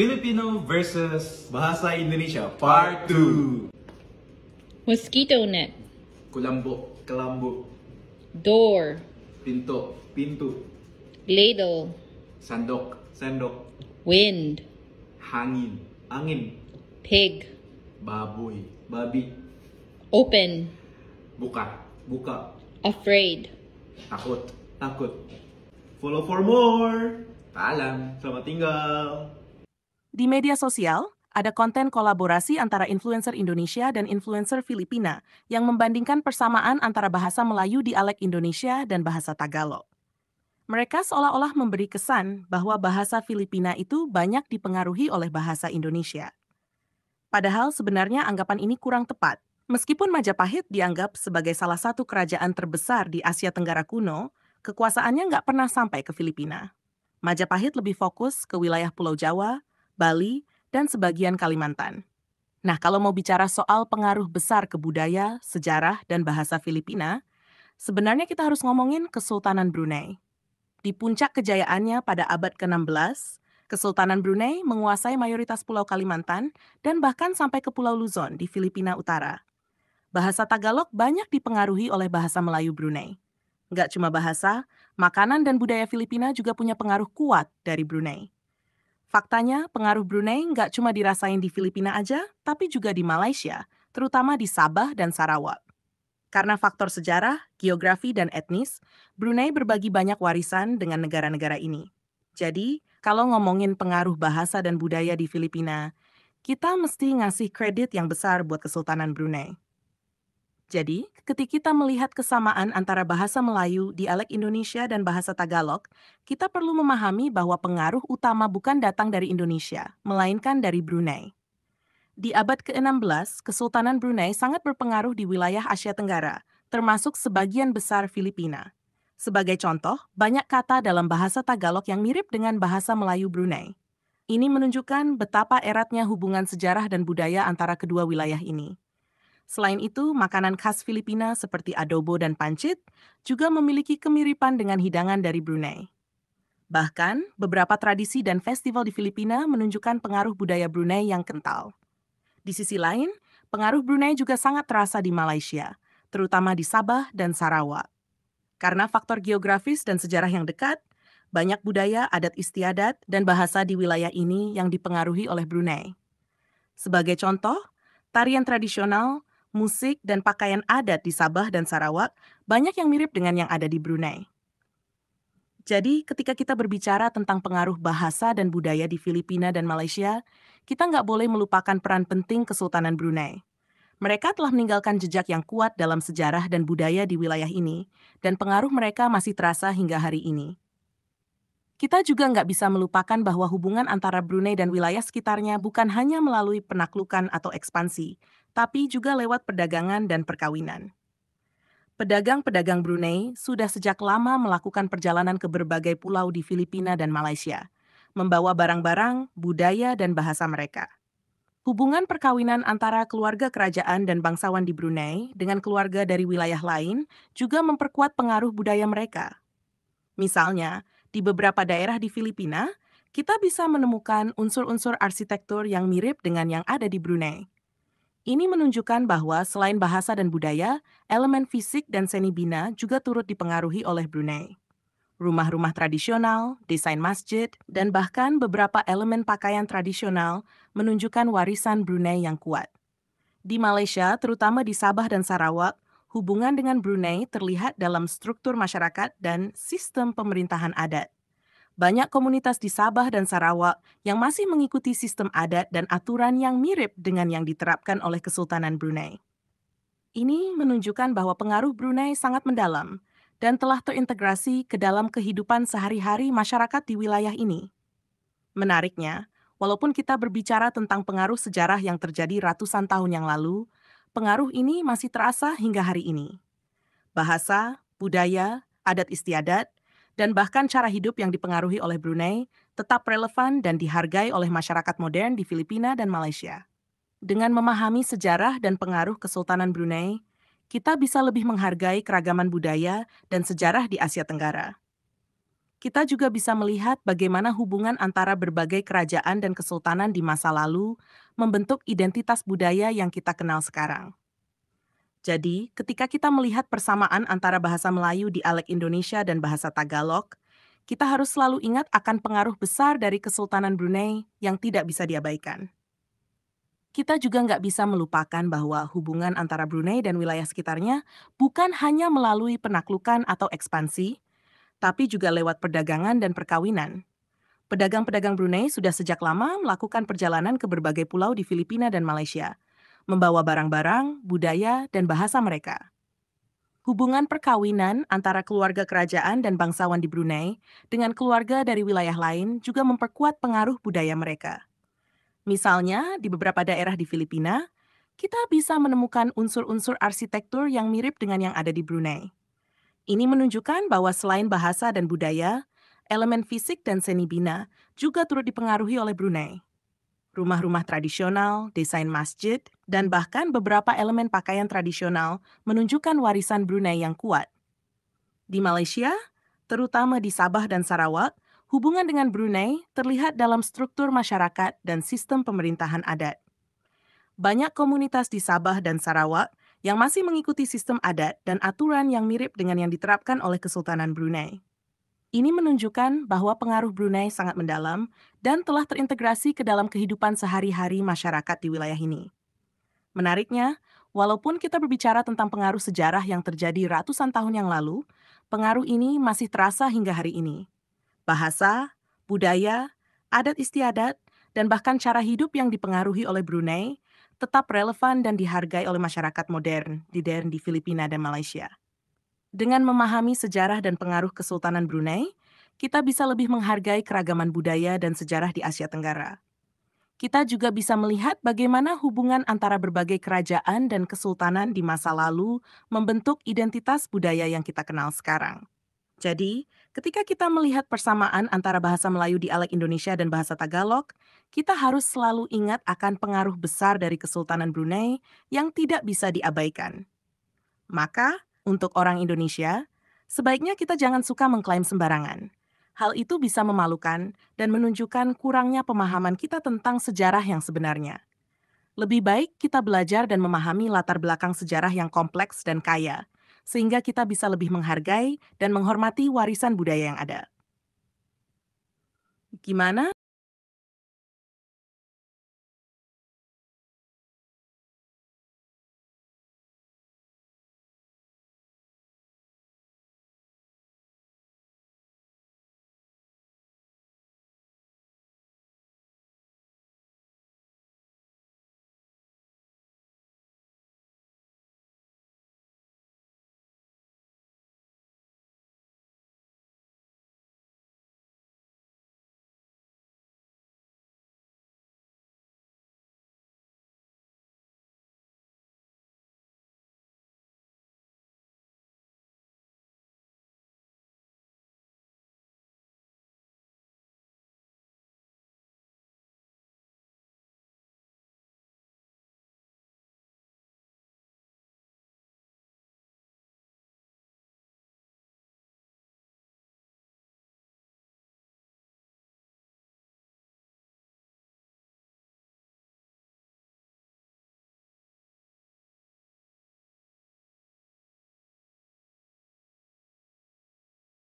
Filipino versus Bahasa Indonesia Part 2 Mosquito net Kulambo Kalambo Door Pinto Pintu Ladle Sandok Sandok Wind Hangin Angin Pig Baboy Babi Open Buka Buka Afraid Takot Takot Follow for more Paalam Selamat tinggal Di media sosial, ada konten kolaborasi antara influencer Indonesia dan influencer Filipina yang membandingkan persamaan antara bahasa Melayu dialek Indonesia dan bahasa Tagalog. Mereka seolah-olah memberi kesan bahwa bahasa Filipina itu banyak dipengaruhi oleh bahasa Indonesia. Padahal sebenarnya anggapan ini kurang tepat. Meskipun Majapahit dianggap sebagai salah satu kerajaan terbesar di Asia Tenggara kuno, kekuasaannya nggak pernah sampai ke Filipina. Majapahit lebih fokus ke wilayah Pulau Jawa, Bali, dan sebagian Kalimantan. Nah, kalau mau bicara soal pengaruh besar ke budaya, sejarah, dan bahasa Filipina, sebenarnya kita harus ngomongin Kesultanan Brunei. Di puncak kejayaannya pada abad ke-16, Kesultanan Brunei menguasai mayoritas pulau Kalimantan dan bahkan sampai ke Pulau Luzon di Filipina Utara. Bahasa Tagalog banyak dipengaruhi oleh bahasa Melayu Brunei. Nggak cuma bahasa, makanan dan budaya Filipina juga punya pengaruh kuat dari Brunei. Faktanya, pengaruh Brunei nggak cuma dirasain di Filipina aja, tapi juga di Malaysia, terutama di Sabah dan Sarawak. Karena faktor sejarah, geografi, dan etnis, Brunei berbagi banyak warisan dengan negara-negara ini. Jadi, kalau ngomongin pengaruh bahasa dan budaya di Filipina, kita mesti ngasih kredit yang besar buat Kesultanan Brunei. Jadi, ketika kita melihat kesamaan antara bahasa Melayu, dialek Indonesia, dan bahasa Tagalog, kita perlu memahami bahwa pengaruh utama bukan datang dari Indonesia, melainkan dari Brunei. Di abad ke-16, Kesultanan Brunei sangat berpengaruh di wilayah Asia Tenggara, termasuk sebagian besar Filipina. Sebagai contoh, banyak kata dalam bahasa Tagalog yang mirip dengan bahasa Melayu Brunei. Ini menunjukkan betapa eratnya hubungan sejarah dan budaya antara kedua wilayah ini. Selain itu, makanan khas Filipina seperti adobo dan pancit juga memiliki kemiripan dengan hidangan dari Brunei. Bahkan, beberapa tradisi dan festival di Filipina menunjukkan pengaruh budaya Brunei yang kental. Di sisi lain, pengaruh Brunei juga sangat terasa di Malaysia, terutama di Sabah dan Sarawak. Karena faktor geografis dan sejarah yang dekat, banyak budaya, adat istiadat, dan bahasa di wilayah ini yang dipengaruhi oleh Brunei. Sebagai contoh, tarian tradisional, musik, dan pakaian adat di Sabah dan Sarawak banyak yang mirip dengan yang ada di Brunei. Jadi, ketika kita berbicara tentang pengaruh bahasa dan budaya di Filipina dan Malaysia, kita nggak boleh melupakan peran penting Kesultanan Brunei. Mereka telah meninggalkan jejak yang kuat dalam sejarah dan budaya di wilayah ini, dan pengaruh mereka masih terasa hingga hari ini. Kita juga nggak bisa melupakan bahwa hubungan antara Brunei dan wilayah sekitarnya bukan hanya melalui penaklukan atau ekspansi, tapi juga lewat perdagangan dan perkawinan. Pedagang-pedagang Brunei sudah sejak lama melakukan perjalanan ke berbagai pulau di Filipina dan Malaysia, membawa barang-barang, budaya, dan bahasa mereka. Hubungan perkawinan antara keluarga kerajaan dan bangsawan di Brunei dengan keluarga dari wilayah lain juga memperkuat pengaruh budaya mereka. Misalnya, di beberapa daerah di Filipina, kita bisa menemukan unsur-unsur arsitektur yang mirip dengan yang ada di Brunei. Ini menunjukkan bahwa selain bahasa dan budaya, elemen fisik dan seni bina juga turut dipengaruhi oleh Brunei. Rumah-rumah tradisional, desain masjid, dan bahkan beberapa elemen pakaian tradisional menunjukkan warisan Brunei yang kuat. Di Malaysia, terutama di Sabah dan Sarawak, hubungan dengan Brunei terlihat dalam struktur masyarakat dan sistem pemerintahan adat banyak komunitas di Sabah dan Sarawak yang masih mengikuti sistem adat dan aturan yang mirip dengan yang diterapkan oleh Kesultanan Brunei. Ini menunjukkan bahwa pengaruh Brunei sangat mendalam dan telah terintegrasi ke dalam kehidupan sehari-hari masyarakat di wilayah ini. Menariknya, walaupun kita berbicara tentang pengaruh sejarah yang terjadi ratusan tahun yang lalu, pengaruh ini masih terasa hingga hari ini. Bahasa, budaya, adat istiadat, dan bahkan cara hidup yang dipengaruhi oleh Brunei tetap relevan dan dihargai oleh masyarakat modern di Filipina dan Malaysia. Dengan memahami sejarah dan pengaruh Kesultanan Brunei, kita bisa lebih menghargai keragaman budaya dan sejarah di Asia Tenggara. Kita juga bisa melihat bagaimana hubungan antara berbagai kerajaan dan kesultanan di masa lalu membentuk identitas budaya yang kita kenal sekarang. Jadi, ketika kita melihat persamaan antara bahasa Melayu di Alek Indonesia dan bahasa Tagalog, kita harus selalu ingat akan pengaruh besar dari Kesultanan Brunei yang tidak bisa diabaikan. Kita juga nggak bisa melupakan bahwa hubungan antara Brunei dan wilayah sekitarnya bukan hanya melalui penaklukan atau ekspansi, tapi juga lewat perdagangan dan perkawinan. Pedagang-pedagang Brunei sudah sejak lama melakukan perjalanan ke berbagai pulau di Filipina dan Malaysia, membawa barang-barang, budaya, dan bahasa mereka. Hubungan perkawinan antara keluarga kerajaan dan bangsawan di Brunei dengan keluarga dari wilayah lain juga memperkuat pengaruh budaya mereka. Misalnya, di beberapa daerah di Filipina, kita bisa menemukan unsur-unsur arsitektur yang mirip dengan yang ada di Brunei. Ini menunjukkan bahwa selain bahasa dan budaya, elemen fisik dan seni bina juga turut dipengaruhi oleh Brunei rumah-rumah tradisional, desain masjid, dan bahkan beberapa elemen pakaian tradisional menunjukkan warisan Brunei yang kuat. Di Malaysia, terutama di Sabah dan Sarawak, hubungan dengan Brunei terlihat dalam struktur masyarakat dan sistem pemerintahan adat. Banyak komunitas di Sabah dan Sarawak yang masih mengikuti sistem adat dan aturan yang mirip dengan yang diterapkan oleh Kesultanan Brunei. Ini menunjukkan bahwa pengaruh Brunei sangat mendalam dan telah terintegrasi ke dalam kehidupan sehari-hari masyarakat di wilayah ini. Menariknya, walaupun kita berbicara tentang pengaruh sejarah yang terjadi ratusan tahun yang lalu, pengaruh ini masih terasa hingga hari ini. Bahasa, budaya, adat istiadat, dan bahkan cara hidup yang dipengaruhi oleh Brunei tetap relevan dan dihargai oleh masyarakat modern di daerah di Filipina dan Malaysia. Dengan memahami sejarah dan pengaruh Kesultanan Brunei, kita bisa lebih menghargai keragaman budaya dan sejarah di Asia Tenggara. Kita juga bisa melihat bagaimana hubungan antara berbagai kerajaan dan kesultanan di masa lalu membentuk identitas budaya yang kita kenal sekarang. Jadi, ketika kita melihat persamaan antara bahasa Melayu di alat Indonesia dan bahasa Tagalog, kita harus selalu ingat akan pengaruh besar dari Kesultanan Brunei yang tidak bisa diabaikan. Maka, untuk orang Indonesia, sebaiknya kita jangan suka mengklaim sembarangan. Hal itu bisa memalukan dan menunjukkan kurangnya pemahaman kita tentang sejarah yang sebenarnya. Lebih baik kita belajar dan memahami latar belakang sejarah yang kompleks dan kaya, sehingga kita bisa lebih menghargai dan menghormati warisan budaya yang ada. Gimana